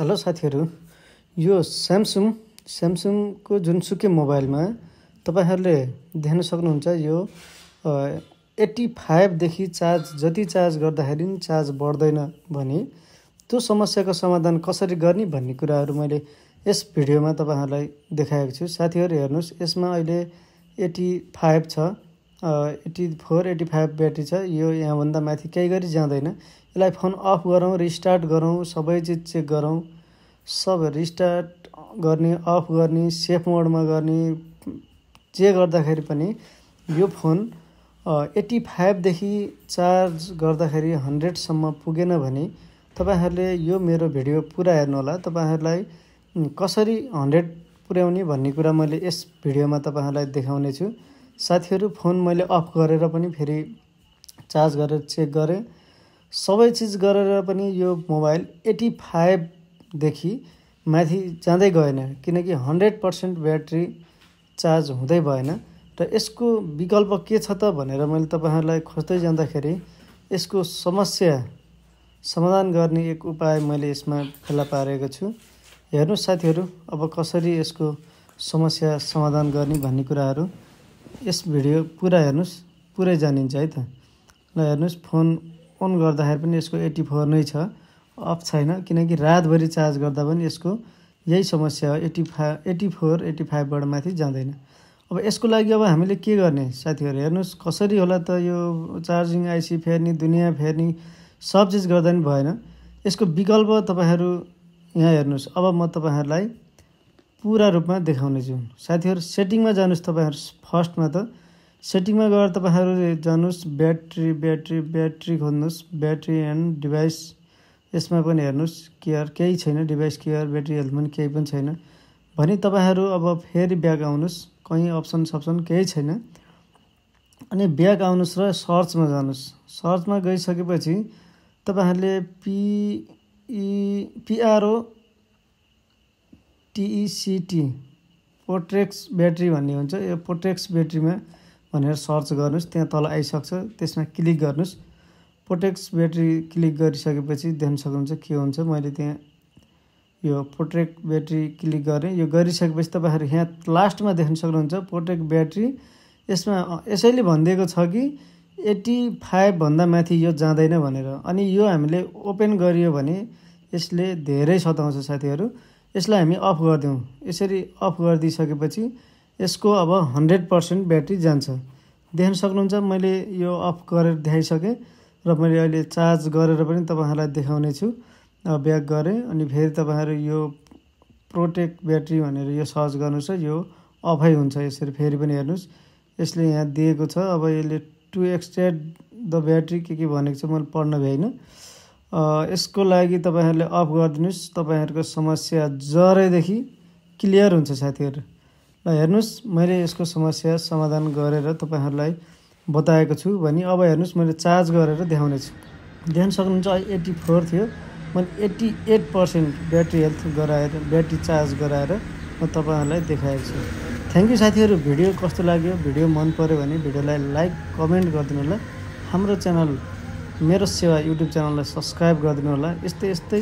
hello साथीहरू यो Samsung स्यामसुङको जुनसुकै मोबाइलमा तपाईँहरूले देख्न सक्नुहुन्छ यो एट्टी फाइभदेखि चार्ज जति चार्ज गर्दाखेरि पनि चार्ज बढ्दैन भने त्यो समस्याको समाधान कसरी गर्ने भन्ने कुराहरू मैले यस भिडियोमा तपाईँहरूलाई देखाएको छु साथीहरू हेर्नुहोस् यसमा अहिले एट्टी फाइभ छ eighty four eighty five battery छ यो यहाँभन्दा माथि केही गरी जाँदैन यसलाई फोन अफ गरौँ रिस्टार्ट गरौँ सबै चिज चेक गरौँ सब रिस्टार्ट गर्ने अफ गर्ने सेफ मोडमा गर्ने जे गर्दाखेरि पनि यो फोन एट्टी फाइभदेखि चार्ज गर्दाखेरि हन्ड्रेडसम्म पुगेन भने तपाईँहरूले यो मेरो भिडियो पुरा हेर्नुहोला तपाईँहरूलाई कसरी हन्ड्रेड पुर्याउने भन्ने कुरा मैले यस भिडियोमा तपाईँहरूलाई देखाउने छु साथीहरू फोन मैले अफ गरेर पनि फेरि चार्ज गरेर चेक गरेँ सबै चिज गरेर पनि यो मोबाइल एटी फाइभदेखि माथि जाँदै गएन किनकि हन्ड्रेड पर्सेन्ट ब्याट्री चार्ज हुँदै भएन र यसको विकल्प के छ त भनेर मैले तपाईँहरूलाई खोज्दै जाँदाखेरि यसको समस्या समाधान गर्ने एक उपाय मैले यसमा फेला पारेको छु हेर्नुहोस् साथीहरू अब कसरी यसको समस्या समाधान गर्ने भन्ने कुराहरू यस भिडियो पुरा हेर्नुहोस् पुरै जानिन्छ है त ल हेर्नुहोस् फोन अन गर्दाखेरि पनि यसको एट्टी फोर नै छ अफ छैन किनकि रातभरि चार्ज गर्दा पनि यसको यही समस्या हो eighty five eighty four eighty फाइभबाट माथि जाँदैन अब यसको लागि अब हामीले के गर्ने साथीहरू हेर्नुहोस् कसरी होला त यो चार्जिङ आइसी फेर्ने दुनियाँ फेर्ने सब चिज गर्दा पनि भएन यसको विकल्प तपाईँहरू यहाँ हेर्नुहोस् अब म तपाईँहरूलाई पुरा रूपमा देखाउनेछु साथीहरू सेटिङमा जानुहोस् तपाईँहरू फर्स्टमा त सेटिङमा गएर तपाईँहरू जानुहोस् ब्याट्री ब्याट्री ब्याट्री खोज्नुहोस् ब्याट्री एन्ड डिभाइस यसमा पनि हेर्नुहोस् केयर केही छैन डिभाइस केयर ब्याट्री हेल्थ पनि केही पनि छैन भने तपाईँहरू अब फेरि ब्याग आउनुहोस् कहीँ अप्सन सप्सन केही छैन अनि ब्याग आउनुहोस् र सर्चमा जानुहोस् सर्चमा गइसकेपछि तपाईँहरूले पिई पिआरओ e टिइसिटी पोट्रेक्स ब्याट्री भन्ने हुन्छ यो पोट्रेक्स ब्याट्रीमा भनेर सर्च गर्नुहोस् त्यहाँ तल आइसक्छ त्यसमा क्लिक गर्नुहोस् पोटेक्स ब्याट्री क्लिक गरिसकेपछि देख्न सक्नुहुन्छ के हुन्छ मैले त्यहाँ यो पोट्रेक ब्याट्री क्लिक गरेँ यो गरिसकेपछि तपाईँहरू यहाँ लास्टमा देख्न सक्नुहुन्छ पोट्रेक ब्याट्री यसमा यसैले भनिदिएको छ कि एट्टी फाइभभन्दा माथि यो जाँदैन भनेर अनि यो हामीले ओपन गरियो भने यसले धेरै सताउँछ साथीहरू यसलाई हामी अफ गरिदिउँ यसरी अफ गरिदिइसकेपछि यसको अब हन्ड्रेड पर्सेन्ट ब्याट्री जान्छ देख्न सक्नुहुन्छ मैले यो अफ गरेर देखाइसकेँ र मैले अहिले चार्ज गरेर पनि तपाईँहरूलाई देखाउने छु ब्याक गरेँ अनि फेरि तपाईँहरू यो प्रोटेक्ट ब्याट्री भनेर यो सर्च गर्नुहोस् यो अफै हुन्छ यसरी फेरि पनि हेर्नुहोस् यसले यहाँ दिएको छ अब यसले टु एक्सटेड द ब्याट्री के के भनेको छ मैले पढ्न भ्याइनँ यसको लागि तपाईँहरूले अफ गरिदिनुहोस् तपाईँहरूको समस्या जरैदेखि क्लियर हुन्छ साथीहरू ल हेर्नुहोस् मैले यसको समस्या समाधान गरेर तपाईँहरूलाई बताएको छु भने अब हेर्नुहोस् मैले चार्ज गरेर देखाउनेछु देख्न सक्नुहुन्छ एट्टी फोर थियो मैले eighty eight percent battery health गराएर ब्याट्री चार्ज गराएर म तपाईँहरूलाई देखाएको छु थ्याङ्क यू साथीहरू भिडियो कस्तो लाग्यो भिडियो मन पऱ्यो भने भिडियोलाई लाइक कमेन्ट गरिदिनु होला हाम्रो च्यानल मेरो सेवा युट्युब च्यानललाई सब्सक्राइब गरिदिनु होला यस्तै यस्तै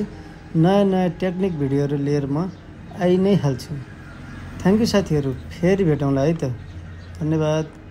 नयाँ नयाँ टेक्निक भिडियोहरू लिएर म आइ नै हाल्छु थ्याङ्क यू साथीहरू फेरि भेटौँला है त धन्यवाद